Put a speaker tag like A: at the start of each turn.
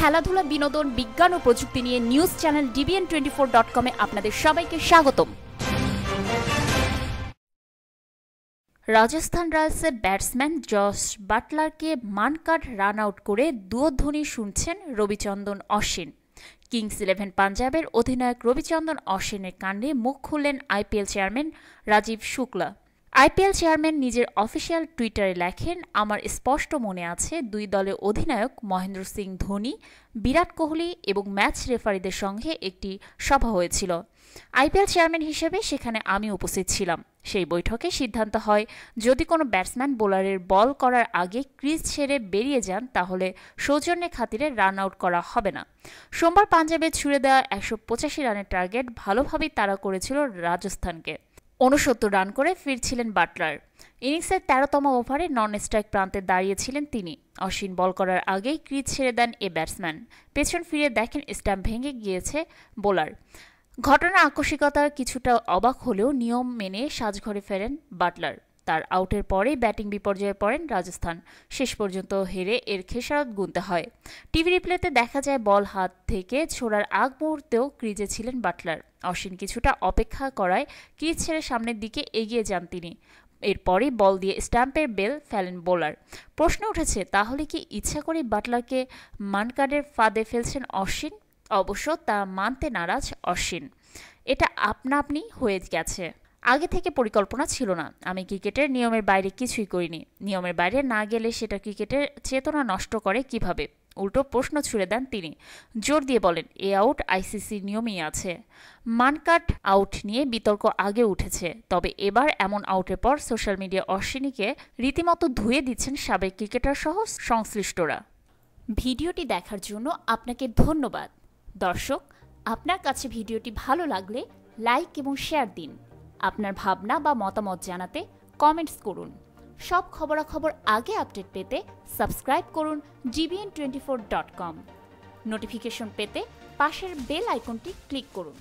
A: খেলাধুলা বিনোদন বিজ্ঞান ও প্রযুক্তি নিয়ে news channel DBN twenty four dot কমে আপনাদের সবাইকে স্বাগতম রাজস্থান রয়্যালসের ব্যাটসম্যান জস বাটলারকে মানকাট রান আউট করে দুধ্বনি শুনছেন রবিচন্দন অশ্বিন কিংস ইলেভেন পাঞ্জাবের অধিনায়ক রবিচন্দন অশ্বিনের কাণ্ডে মুখ খুললেন IPL chairman Rajeev Shukla IPL chairman নিজের অফিসিয়াল টুইটারে লেখেন আমার স্পষ্ট মনে আছে দুই দলের অধিনায়ক মহেন্দ্র সিং ধোনি বিরাট কোহলি এবং ম্যাচ রেফারিদের সঙ্গে একটি সভা হয়েছিল আইপিএল চেয়ারম্যান হিসেবে সেখানে আমি উপস্থিত ছিলাম সেই বৈঠকে সিদ্ধান্ত হয় যদি কোনো ব্যাটসম্যান বোলারের বল করার আগে ক্রিজ ছেড়ে বেরিয়ে যান তাহলে সৌজন্যে খাতিরে রান আউট করা হবে না সোমবার পাঞ্জাবে ছুড়ে দেওয়া একশো পঁচাশি রানের টার্গেট ভালোভাবেই তাড়া করেছিল রাজস্থানকে উনসত্তর রান করে ফিরছিলেন বাটলার ইনিংসের তেরোতম ওভারে নন স্ট্রাইক প্রান্তে দাঁড়িয়েছিলেন তিনি অশ্বিন বল করার আগেই ক্রিজ ছেড়ে দেন এ ব্যাটসম্যান পেছন ফিরে দেখেন স্ট্যাম্প ভেঙে গিয়েছে বোলার ঘটনা আকস্মিকতার কিছুটা অবাক হলেও নিয়ম মেনে সাজঘরে ফেরেন বাটলার তার আউটের পরেই ব্যাটিং বিপর্যয়ে পড়েন রাজস্থান শেষ পর্যন্ত হেরে এর খেসারত গুনতে হয় টিভি রিপ্লেতে দেখা যায় বল হাত থেকে ছোড়ার আগ মুহূর্তেও ক্রিজে ছিলেন বাটলার অশ্বিন কিছুটা অপেক্ষা করায় ক্রিজ ছেড়ে সামনের দিকে এগিয়ে যান তিনি এরপরই বল দিয়ে স্ট্যাম্পের বেল ফেলেন বোলার প্রশ্ন উঠেছে তাহলে কি ইচ্ছা করে বাটলারকে মানকার্ডের ফাঁদে ফেলছেন অশ্বিন অবশ্য তা মানতে নারাজ অশ্বিন এটা আপনা আপনি হয়ে গেছে আগে থেকে পরিকল্পনা ছিল না আমি ক্রিকেটের নিয়মের বাইরে কিছুই করিনি নিয়মের বাইরে না গেলে সেটা ক্রিকেটের চেতনা নষ্ট করে কিভাবে উল্টো প্রশ্ন ছুড়ে দেন তিনি জোর দিয়ে বলেন এ আউট আইসিসি নিয়মেই আছে মানকাট আউট নিয়ে বিতর্ক আগে উঠেছে তবে এবার এমন আউটের পর সোশ্যাল মিডিয়া অশ্বিনীকে রীতিমতো ধুয়ে দিচ্ছেন সাবেক ক্রিকেটার সহ সংশ্লিষ্টরা ভিডিওটি দেখার জন্য আপনাকে ধন্যবাদ দর্শক আপনার কাছে ভিডিওটি ভালো লাগলে লাইক এবং শেয়ার দিন আপনার ভাবনা বা মতামত জানাতে কমেন্টস করুন সব খবরাখবর আগে আপডেট পেতে সাবস্ক্রাইব করুন GBN twenty four dot com notification পেতে পাশের বেল আইকনটি ক্লিক করুন